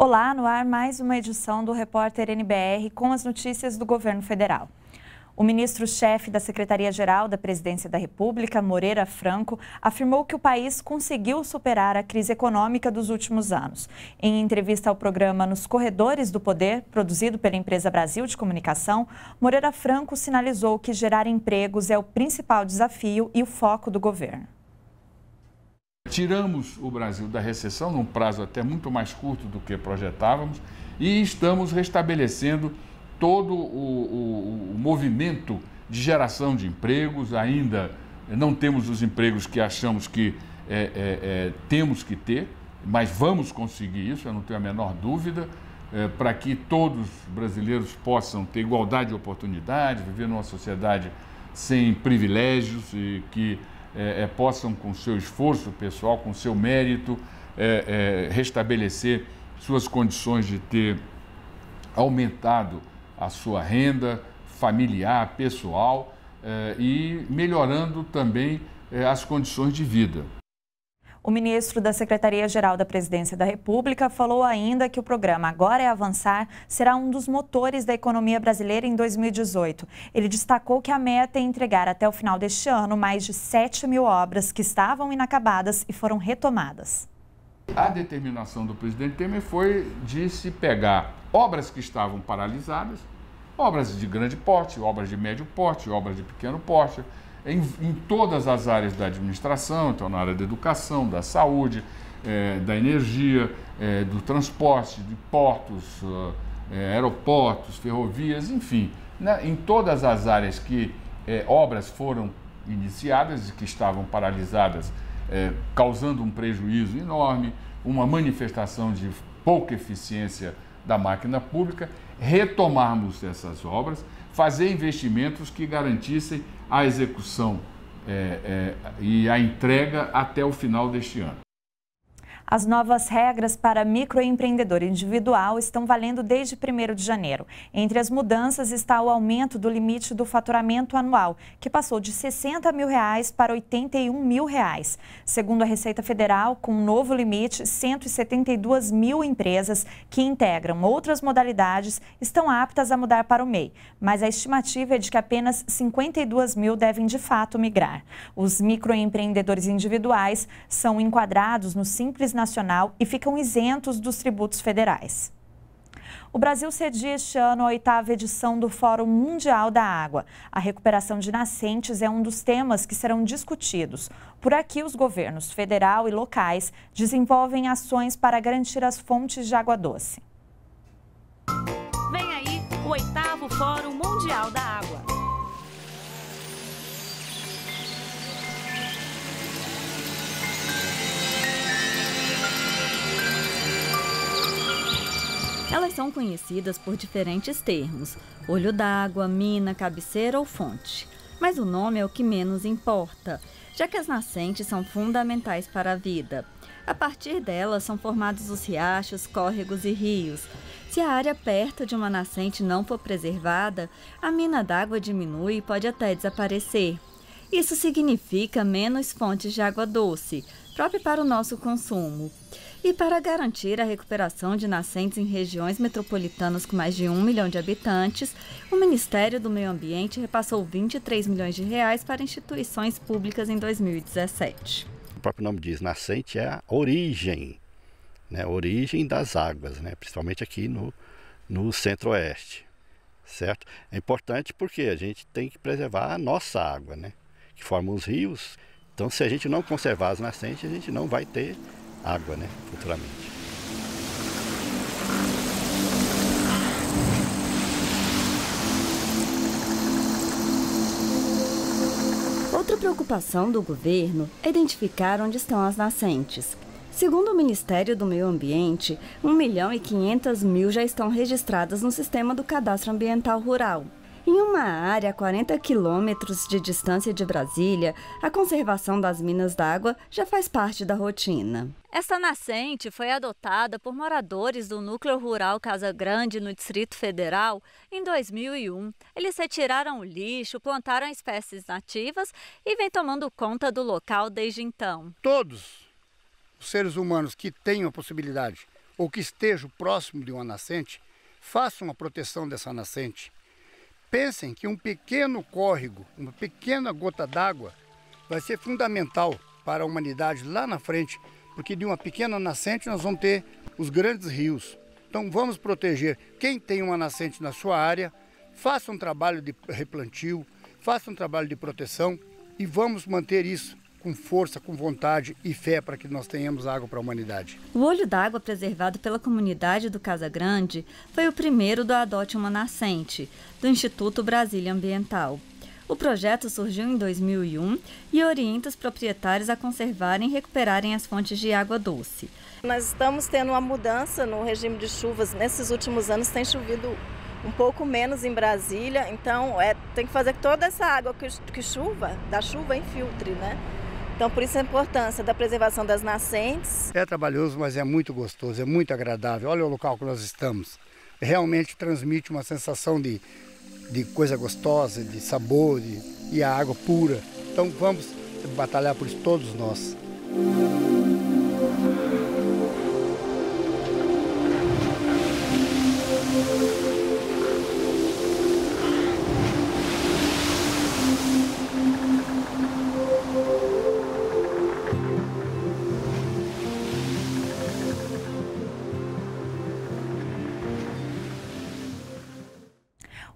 Olá, no ar mais uma edição do Repórter NBR com as notícias do governo federal. O ministro-chefe da Secretaria-Geral da Presidência da República, Moreira Franco, afirmou que o país conseguiu superar a crise econômica dos últimos anos. Em entrevista ao programa Nos Corredores do Poder, produzido pela empresa Brasil de Comunicação, Moreira Franco sinalizou que gerar empregos é o principal desafio e o foco do governo. Tiramos o Brasil da recessão num prazo até muito mais curto do que projetávamos e estamos restabelecendo todo o, o, o movimento de geração de empregos. Ainda não temos os empregos que achamos que é, é, é, temos que ter, mas vamos conseguir isso, eu não tenho a menor dúvida, é, para que todos os brasileiros possam ter igualdade de oportunidades, viver numa sociedade sem privilégios e que é, é, possam, com seu esforço pessoal, com seu mérito, é, é, restabelecer suas condições de ter aumentado a sua renda familiar, pessoal é, e melhorando também as condições de vida. O ministro da Secretaria-Geral da Presidência da República falou ainda que o programa Agora é Avançar será um dos motores da economia brasileira em 2018. Ele destacou que a meta é entregar até o final deste ano mais de 7 mil obras que estavam inacabadas e foram retomadas. A determinação do presidente Temer foi de se pegar obras que estavam paralisadas, obras de grande porte, obras de médio porte, obras de pequeno porte, em, em todas as áreas da administração, então na área da educação, da saúde, é, da energia, é, do transporte, de portos, é, aeroportos, ferrovias, enfim, né, em todas as áreas que obras foram iniciadas e que estavam paralisadas, causando um prejuízo enorme, uma manifestação de pouca eficiência da máquina pública, retomarmos essas obras fazer investimentos que garantissem a execução é, é, e a entrega até o final deste ano. As novas regras para microempreendedor individual estão valendo desde 1 de janeiro. Entre as mudanças está o aumento do limite do faturamento anual, que passou de 60 mil reais para 81 mil reais. Segundo a Receita Federal, com o um novo limite, 172 mil empresas que integram outras modalidades estão aptas a mudar para o MEI, mas a estimativa é de que apenas 52 mil devem de fato migrar. Os microempreendedores individuais são enquadrados no Simples e ficam isentos dos tributos federais. O Brasil cedia este ano a oitava edição do Fórum Mundial da Água. A recuperação de nascentes é um dos temas que serão discutidos. Por aqui, os governos federal e locais desenvolvem ações para garantir as fontes de água doce. Vem aí o oitavo Fórum Mundial da Água Elas são conhecidas por diferentes termos: olho d'água, mina, cabeceira ou fonte. Mas o nome é o que menos importa, já que as nascentes são fundamentais para a vida. A partir delas são formados os riachos, córregos e rios. Se a área perto de uma nascente não for preservada, a mina d'água diminui e pode até desaparecer. Isso significa menos fontes de água doce, própria para o nosso consumo. E para garantir a recuperação de nascentes em regiões metropolitanas com mais de um milhão de habitantes, o Ministério do Meio Ambiente repassou 23 milhões de reais para instituições públicas em 2017. O próprio nome diz, nascente é a origem, né, origem das águas, né, principalmente aqui no, no centro-oeste, certo? É importante porque a gente tem que preservar a nossa água, né, que forma os rios. Então, se a gente não conservar as nascentes, a gente não vai ter água, né, futuramente. Outra preocupação do governo é identificar onde estão as nascentes. Segundo o Ministério do Meio Ambiente, 1 milhão e 500 mil já estão registradas no sistema do Cadastro Ambiental Rural. Em uma área a 40 quilômetros de distância de Brasília, a conservação das minas d'água já faz parte da rotina. Essa nascente foi adotada por moradores do núcleo rural Casa Grande, no Distrito Federal, em 2001. Eles retiraram o lixo, plantaram espécies nativas e vem tomando conta do local desde então. Todos os seres humanos que tenham a possibilidade ou que estejam próximo de uma nascente, façam a proteção dessa nascente Pensem que um pequeno córrego, uma pequena gota d'água, vai ser fundamental para a humanidade lá na frente, porque de uma pequena nascente nós vamos ter os grandes rios. Então vamos proteger quem tem uma nascente na sua área, faça um trabalho de replantio, faça um trabalho de proteção e vamos manter isso com força, com vontade e fé para que nós tenhamos água para a humanidade. O olho d'água preservado pela comunidade do Casa Grande foi o primeiro do Adote uma Nascente, do Instituto Brasília Ambiental. O projeto surgiu em 2001 e orienta os proprietários a conservarem e recuperarem as fontes de água doce. Nós estamos tendo uma mudança no regime de chuvas. Nesses últimos anos tem chovido um pouco menos em Brasília, então é, tem que fazer que toda essa água que, que chuva, da chuva, infiltre, né? Então, por isso a importância da preservação das nascentes. É trabalhoso, mas é muito gostoso, é muito agradável. Olha o local que nós estamos. Realmente transmite uma sensação de, de coisa gostosa, de sabor de, e a água pura. Então, vamos batalhar por isso todos nós.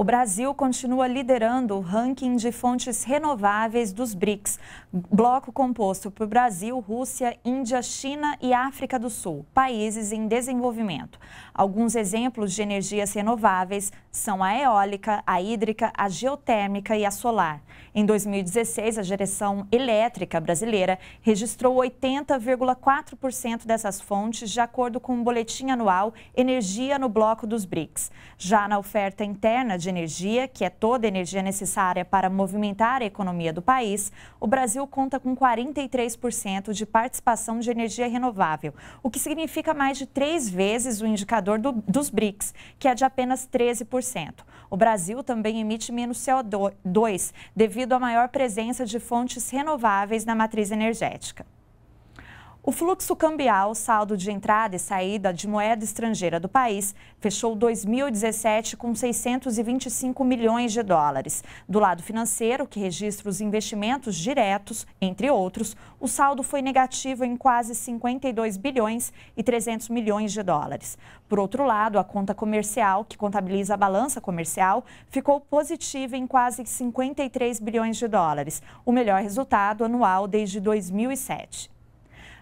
O Brasil continua liderando o ranking de fontes renováveis dos BRICS, bloco composto por Brasil, Rússia, Índia, China e África do Sul, países em desenvolvimento. Alguns exemplos de energias renováveis são a eólica, a hídrica, a geotérmica e a solar. Em 2016, a geração elétrica brasileira registrou 80,4% dessas fontes, de acordo com o boletim anual Energia no Bloco dos BRICS. Já na oferta interna de de energia, que é toda a energia necessária para movimentar a economia do país, o Brasil conta com 43% de participação de energia renovável, o que significa mais de três vezes o indicador do, dos BRICS, que é de apenas 13%. O Brasil também emite menos CO2 devido à maior presença de fontes renováveis na matriz energética. O fluxo cambial, saldo de entrada e saída de moeda estrangeira do país, fechou 2017 com 625 milhões de dólares. Do lado financeiro, que registra os investimentos diretos, entre outros, o saldo foi negativo em quase 52 bilhões e 300 milhões de dólares. Por outro lado, a conta comercial, que contabiliza a balança comercial, ficou positiva em quase 53 bilhões de dólares, o melhor resultado anual desde 2007.